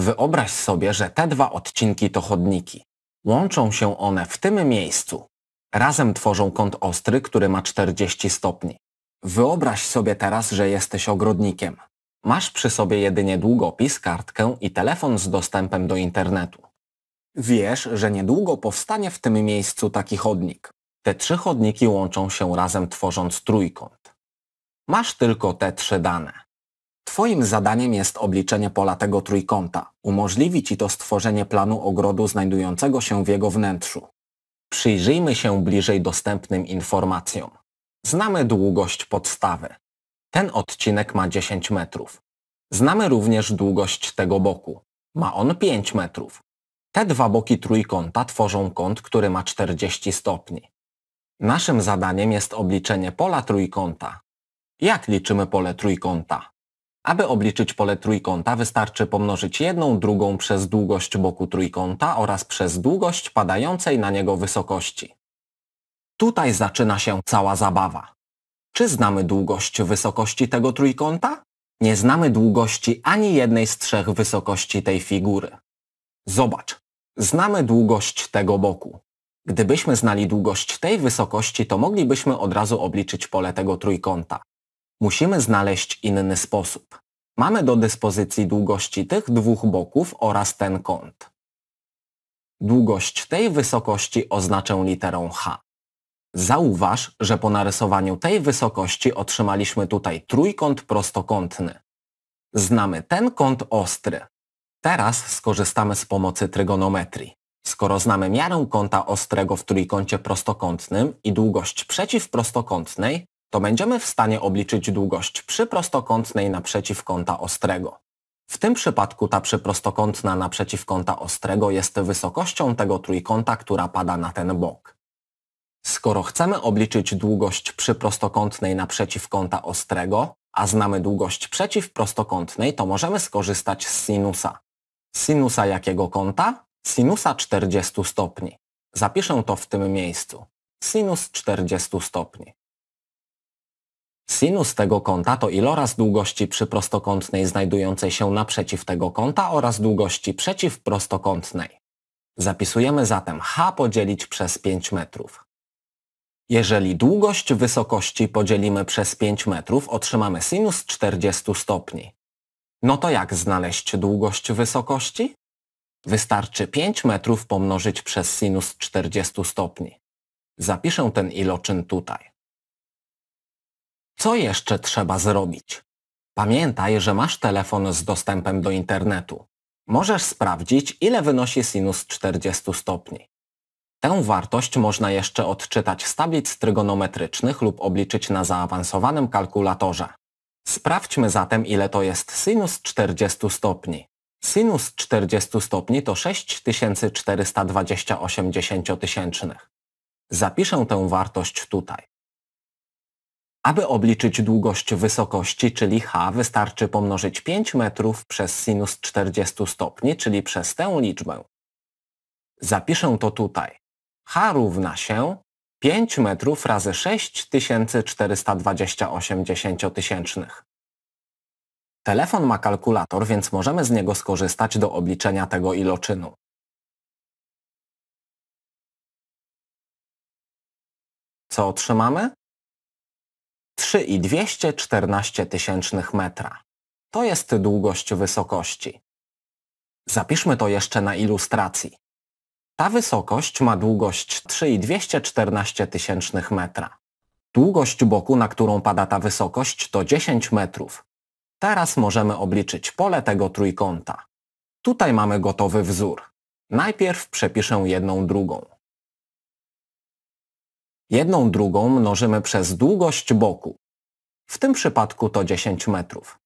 Wyobraź sobie, że te dwa odcinki to chodniki. Łączą się one w tym miejscu. Razem tworzą kąt ostry, który ma 40 stopni. Wyobraź sobie teraz, że jesteś ogrodnikiem. Masz przy sobie jedynie długopis, kartkę i telefon z dostępem do internetu. Wiesz, że niedługo powstanie w tym miejscu taki chodnik. Te trzy chodniki łączą się razem tworząc trójkąt. Masz tylko te trzy dane. Twoim zadaniem jest obliczenie pola tego trójkąta. Umożliwi Ci to stworzenie planu ogrodu znajdującego się w jego wnętrzu. Przyjrzyjmy się bliżej dostępnym informacjom. Znamy długość podstawy. Ten odcinek ma 10 metrów. Znamy również długość tego boku. Ma on 5 metrów. Te dwa boki trójkąta tworzą kąt, który ma 40 stopni. Naszym zadaniem jest obliczenie pola trójkąta. Jak liczymy pole trójkąta? Aby obliczyć pole trójkąta wystarczy pomnożyć jedną drugą przez długość boku trójkąta oraz przez długość padającej na niego wysokości. Tutaj zaczyna się cała zabawa. Czy znamy długość wysokości tego trójkąta? Nie znamy długości ani jednej z trzech wysokości tej figury. Zobacz, znamy długość tego boku. Gdybyśmy znali długość tej wysokości, to moglibyśmy od razu obliczyć pole tego trójkąta. Musimy znaleźć inny sposób. Mamy do dyspozycji długości tych dwóch boków oraz ten kąt. Długość tej wysokości oznaczę literą h. Zauważ, że po narysowaniu tej wysokości otrzymaliśmy tutaj trójkąt prostokątny. Znamy ten kąt ostry. Teraz skorzystamy z pomocy trygonometrii. Skoro znamy miarę kąta ostrego w trójkącie prostokątnym i długość przeciwprostokątnej, to będziemy w stanie obliczyć długość przyprostokątnej naprzeciw kąta ostrego. W tym przypadku ta przyprostokątna naprzeciw kąta ostrego jest wysokością tego trójkąta, która pada na ten bok. Skoro chcemy obliczyć długość przyprostokątnej naprzeciw kąta ostrego, a znamy długość przeciwprostokątnej, to możemy skorzystać z sinusa. Sinusa jakiego kąta? Sinusa 40 stopni. Zapiszę to w tym miejscu. Sinus 40 stopni. Sinus tego kąta to iloraz długości przyprostokątnej znajdującej się naprzeciw tego kąta oraz długości przeciwprostokątnej. Zapisujemy zatem h podzielić przez 5 metrów. Jeżeli długość wysokości podzielimy przez 5 metrów, otrzymamy sinus 40 stopni. No to jak znaleźć długość wysokości? Wystarczy 5 metrów pomnożyć przez sinus 40 stopni. Zapiszę ten iloczyn tutaj. Co jeszcze trzeba zrobić? Pamiętaj, że masz telefon z dostępem do internetu. Możesz sprawdzić, ile wynosi sinus 40 stopni. Tę wartość można jeszcze odczytać z tablic trygonometrycznych lub obliczyć na zaawansowanym kalkulatorze. Sprawdźmy zatem, ile to jest sinus 40 stopni. Sinus 40 stopni to 6428 dziesięciotysięcznych. Zapiszę tę wartość tutaj. Aby obliczyć długość wysokości, czyli h, wystarczy pomnożyć 5 metrów przez sinus 40 stopni, czyli przez tę liczbę. Zapiszę to tutaj. h równa się 5 metrów razy 6428 dziesięciotysięcznych. Telefon ma kalkulator, więc możemy z niego skorzystać do obliczenia tego iloczynu. Co otrzymamy? 3,214 tysięcznych metra. To jest długość wysokości. Zapiszmy to jeszcze na ilustracji. Ta wysokość ma długość 3,214 tysięcznych metra. Długość boku, na którą pada ta wysokość, to 10 metrów. Teraz możemy obliczyć pole tego trójkąta. Tutaj mamy gotowy wzór. Najpierw przepiszę jedną drugą. Jedną drugą mnożymy przez długość boku. W tym przypadku to 10 metrów.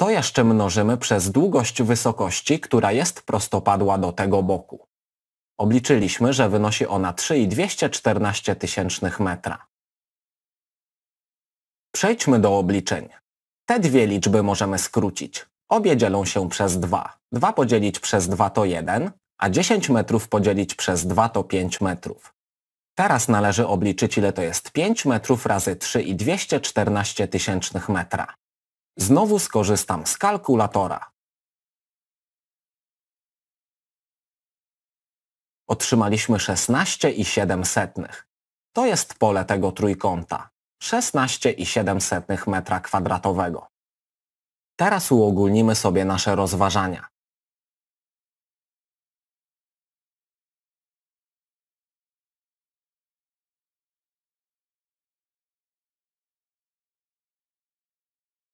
To jeszcze mnożymy przez długość wysokości, która jest prostopadła do tego boku. Obliczyliśmy, że wynosi ona 3,214 metra. Przejdźmy do obliczeń. Te dwie liczby możemy skrócić. Obie dzielą się przez 2. 2 podzielić przez 2 to 1, a 10 metrów podzielić przez 2 to 5 metrów. Teraz należy obliczyć ile to jest 5 metrów razy 3 i 214 tysięcznych metra. Znowu skorzystam z kalkulatora. Otrzymaliśmy 16,7. To jest pole tego trójkąta. 16,7 metra kwadratowego. Teraz uogólnimy sobie nasze rozważania.